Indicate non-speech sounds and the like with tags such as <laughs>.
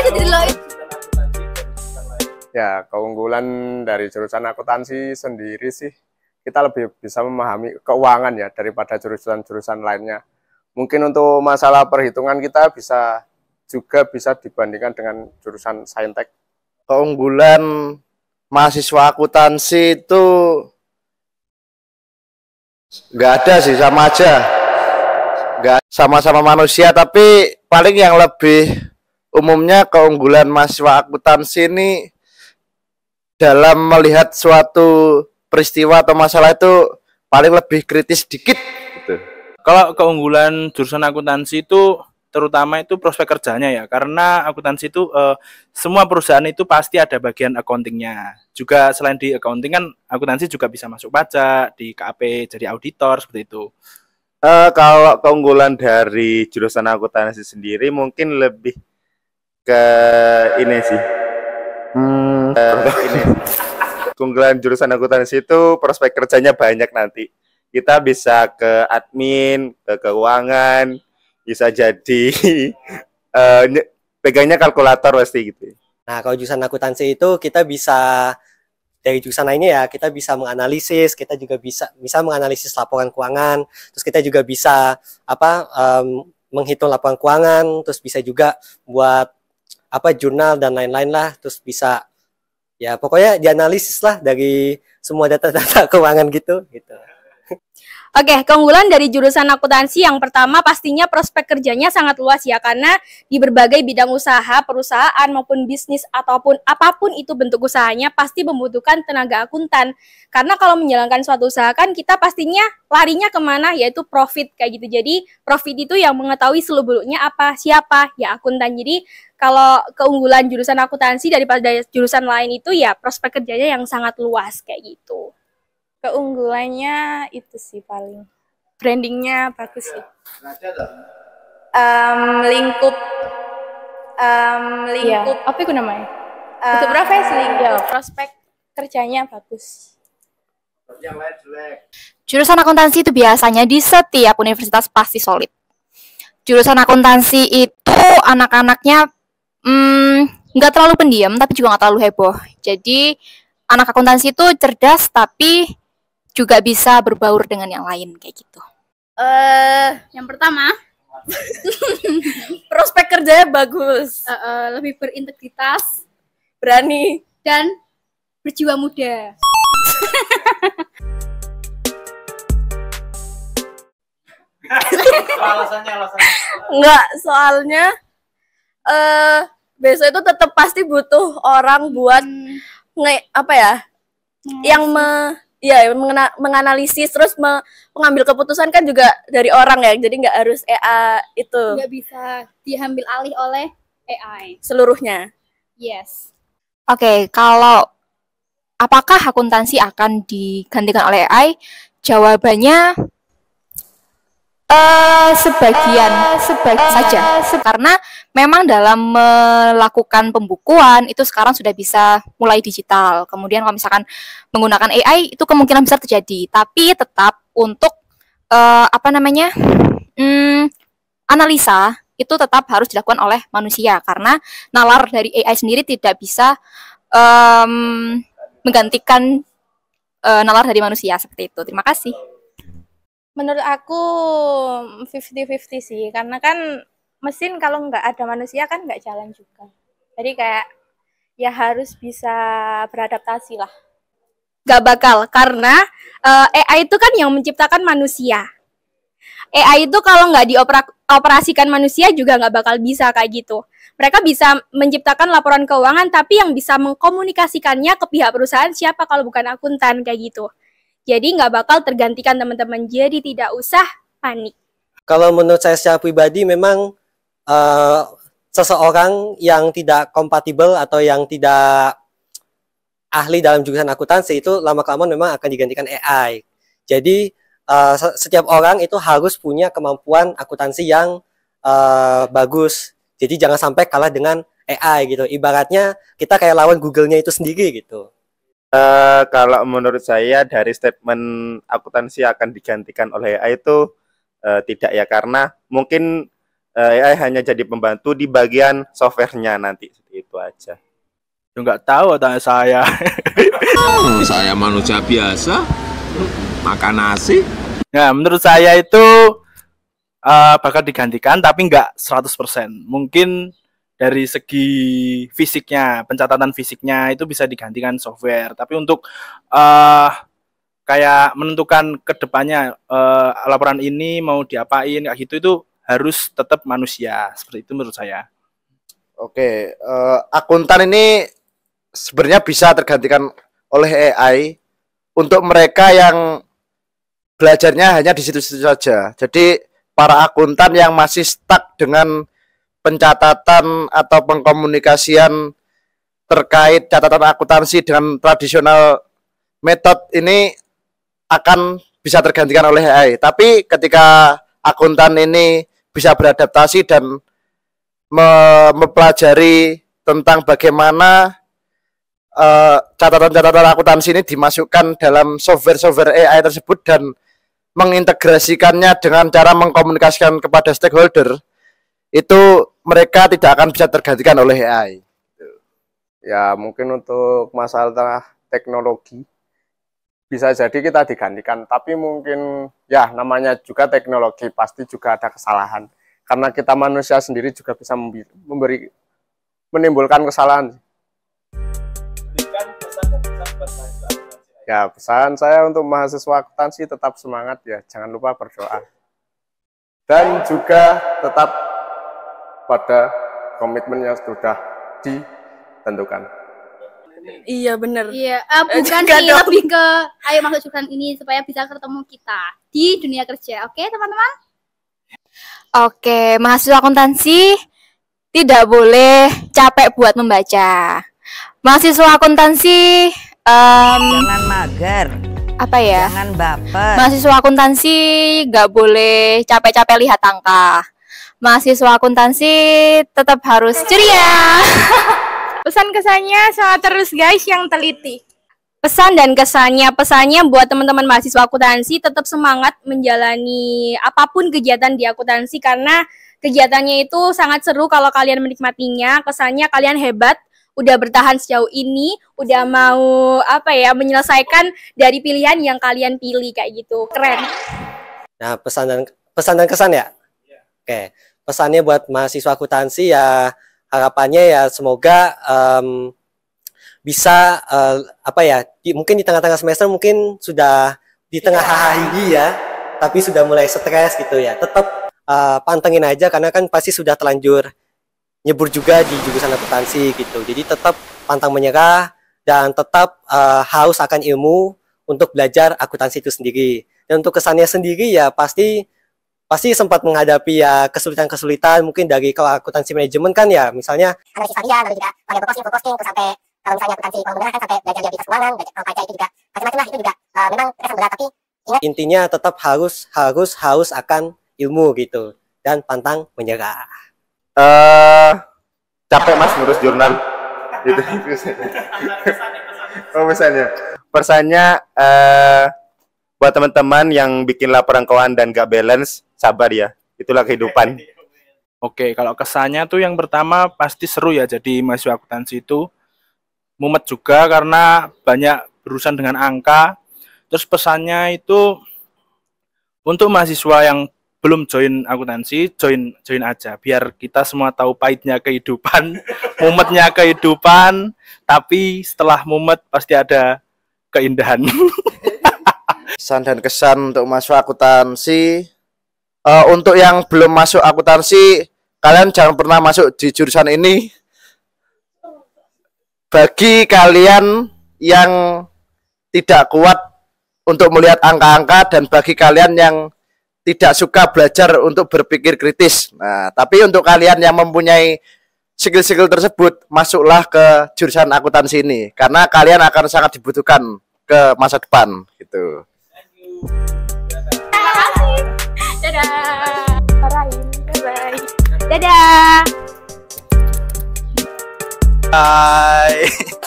di Deloitte ya keunggulan dari jurusan akuntansi sendiri sih kita lebih bisa memahami keuangan ya daripada jurusan-jurusan lainnya mungkin untuk masalah perhitungan kita bisa juga bisa dibandingkan dengan jurusan saintek keunggulan mahasiswa akuntansi itu nggak ada sih sama aja nggak sama-sama manusia tapi paling yang lebih umumnya keunggulan mahasiswa akuntansi ini dalam melihat suatu peristiwa atau masalah itu paling lebih kritis dikit gitu. Kalau keunggulan jurusan akuntansi itu terutama itu prospek kerjanya ya karena akuntansi itu eh, semua perusahaan itu pasti ada bagian accountingnya juga selain di accounting kan akuntansi juga bisa masuk pajak di KAP jadi auditor seperti itu eh, kalau keunggulan dari jurusan akuntansi sendiri mungkin lebih ke ini sih hmm. ke ini keunggulan jurusan akuntansi itu prospek kerjanya banyak nanti kita bisa ke admin ke keuangan bisa jadi uh, <laughs> pegangnya kalkulator pasti gitu nah kalau jurusan akuntansi itu kita bisa dari jurusan lainnya ya kita bisa menganalisis kita juga bisa bisa menganalisis laporan keuangan terus kita juga bisa apa um, menghitung laporan keuangan terus bisa juga buat apa jurnal dan lain-lain lah terus bisa ya pokoknya dianalisis lah dari semua data-data <laughs> keuangan gitu gitu Oke, keunggulan dari jurusan akuntansi yang pertama pastinya prospek kerjanya sangat luas ya karena di berbagai bidang usaha, perusahaan maupun bisnis ataupun apapun itu bentuk usahanya pasti membutuhkan tenaga akuntan. Karena kalau menjalankan suatu usaha kan kita pastinya larinya kemana yaitu profit kayak gitu. Jadi profit itu yang mengetahui seluruhnya apa, siapa, ya akuntan. Jadi kalau keunggulan jurusan akuntansi daripada jurusan lain itu ya prospek kerjanya yang sangat luas kayak gitu keunggulannya itu sih paling brandingnya bagus sih um, lingkup um, lingkup ya. apa itu namanya um, untuk profesi lingkup iya. prospek kerjanya bagus Jurusan akuntansi itu biasanya di setiap universitas pasti solid. Jurusan akuntansi itu anak-anaknya hmm, nggak hmm, terlalu pendiam, tapi juga nggak terlalu heboh. Jadi anak akuntansi itu cerdas, tapi juga bisa berbaur dengan yang lain kayak gitu? Eh, uh, yang pertama <laughs> prospek kerjanya bagus, uh, uh, lebih berintegritas, berani dan berjiwa muda. <laughs> alasannya alasannya nggak soalnya eh uh, besok itu tetap pasti butuh orang buat hmm. nge apa ya hmm. yang me Iya, mengena, menganalisis terus me, mengambil keputusan kan juga dari orang ya. Jadi nggak harus EA itu. Nggak bisa diambil alih oleh AI seluruhnya. Yes. Oke, okay, kalau apakah akuntansi akan digantikan oleh AI? Jawabannya Uh, sebagian uh, saja eh, se karena memang dalam melakukan pembukuan itu sekarang sudah bisa mulai digital kemudian kalau misalkan menggunakan AI itu kemungkinan besar terjadi tapi tetap untuk uh, apa namanya hmm, analisa itu tetap harus dilakukan oleh manusia karena nalar dari AI sendiri tidak bisa um, menggantikan uh, nalar dari manusia seperti itu terima kasih Menurut aku 50-50 sih, karena kan mesin kalau nggak ada manusia kan nggak jalan juga. Jadi kayak ya harus bisa beradaptasi lah. Gak bakal, karena uh, eh, AI itu kan yang menciptakan manusia. AI itu kalau nggak dioperasikan manusia juga nggak bakal bisa kayak gitu. Mereka bisa menciptakan laporan keuangan, tapi yang bisa mengkomunikasikannya ke pihak perusahaan siapa kalau bukan akuntan kayak gitu. Jadi nggak bakal tergantikan teman-teman. Jadi tidak usah panik. Kalau menurut saya secara pribadi memang uh, seseorang yang tidak kompatibel atau yang tidak ahli dalam jurusan akuntansi itu lama kelamaan memang akan digantikan AI. Jadi uh, setiap orang itu harus punya kemampuan akuntansi yang uh, bagus. Jadi jangan sampai kalah dengan AI gitu. Ibaratnya kita kayak lawan Google-nya itu sendiri gitu. Uh, kalau menurut saya dari statement akuntansi akan digantikan oleh AI itu uh, tidak ya karena mungkin uh, eh, AI hanya jadi pembantu di bagian softwarenya nanti itu aja. Enggak tahu tanya saya. <laughs> Oh, saya manusia biasa makan nasi. Nah, menurut saya itu uh, bakal digantikan tapi enggak 100%. Mungkin dari segi fisiknya, pencatatan fisiknya itu bisa digantikan software. Tapi untuk uh, kayak menentukan kedepannya uh, eh, laporan ini mau diapain kayak gitu itu harus tetap manusia. Seperti itu menurut saya. Oke, uh, akuntan ini sebenarnya bisa tergantikan oleh AI untuk mereka yang belajarnya hanya di situ-situ saja. Jadi para akuntan yang masih stuck dengan pencatatan atau pengkomunikasian terkait catatan akuntansi dengan tradisional metode ini akan bisa tergantikan oleh AI. Tapi ketika akuntan ini bisa beradaptasi dan mempelajari tentang bagaimana eh, catatan-catatan uh, catatan -catatan akuntansi ini dimasukkan dalam software-software AI tersebut dan mengintegrasikannya dengan cara mengkomunikasikan kepada stakeholder, itu mereka tidak akan bisa tergantikan oleh AI. Ya mungkin untuk masalah teknologi bisa jadi kita digantikan, tapi mungkin ya namanya juga teknologi pasti juga ada kesalahan karena kita manusia sendiri juga bisa memberi menimbulkan kesalahan. Ya, pesan saya untuk mahasiswa akuntansi tetap semangat ya, jangan lupa berdoa. Dan juga tetap pada komitmen yang sudah ditentukan. Iya benar. Iya, uh, bukan sih tapi lebih ke ayo masuk jurusan ini supaya bisa ketemu kita di dunia kerja. Oke, teman-teman? Oke, mahasiswa akuntansi tidak boleh capek buat membaca. Mahasiswa akuntansi um, jangan mager apa ya jangan baper mahasiswa akuntansi nggak boleh capek-capek lihat angka mahasiswa akuntansi tetap harus ceria. <laughs> Pesan kesannya sama terus guys yang teliti. Pesan dan kesannya, pesannya buat teman-teman mahasiswa akuntansi tetap semangat menjalani apapun kegiatan di akuntansi karena kegiatannya itu sangat seru kalau kalian menikmatinya. Kesannya kalian hebat, udah bertahan sejauh ini, udah mau apa ya menyelesaikan dari pilihan yang kalian pilih kayak gitu. Keren. Nah, pesan dan pesan dan kesan ya? Iya. Oke. Okay pesannya buat mahasiswa akuntansi ya harapannya ya semoga um, bisa uh, apa ya di, mungkin di tengah-tengah semester mungkin sudah di tengah iya. hahaha ya tapi sudah mulai stres gitu ya tetap uh, pantengin aja karena kan pasti sudah terlanjur nyebur juga di jurusan akuntansi gitu jadi tetap pantang menyerah dan tetap uh, haus akan ilmu untuk belajar akuntansi itu sendiri dan untuk kesannya sendiri ya pasti pasti sempat menghadapi ya kesulitan-kesulitan mungkin dari kalau akuntansi manajemen kan ya misalnya analisis harian lalu juga variable costing, full costing terus sampai kalau misalnya akuntansi pembenaran kan sampai belajar liabilitas keuangan, belajar pajak itu juga macam-macam lah itu juga uh, memang terasa berat tapi ingat intinya tetap harus harus harus akan ilmu gitu dan pantang menyerah. Eh uh, capek Mas ngurus jurnal. itu oh, pesannya. Pesannya eh uh, buat teman-teman yang bikin laporan keuangan dan gak balance sabar ya itulah kehidupan oke kalau kesannya tuh yang pertama pasti seru ya jadi mahasiswa akuntansi itu mumet juga karena banyak berurusan dengan angka terus pesannya itu untuk mahasiswa yang belum join akuntansi join join aja biar kita semua tahu pahitnya kehidupan <laughs> mumetnya kehidupan tapi setelah mumet pasti ada keindahan pesan dan kesan untuk mahasiswa akuntansi uh, untuk yang belum masuk akuntansi kalian jangan pernah masuk di jurusan ini bagi kalian yang tidak kuat untuk melihat angka-angka dan bagi kalian yang tidak suka belajar untuk berpikir kritis. Nah, tapi untuk kalian yang mempunyai skill-skill tersebut, masuklah ke jurusan akuntansi ini karena kalian akan sangat dibutuhkan ke masa depan gitu. Thank you. Dadah. Bye bye. Dadah. Bye. <laughs>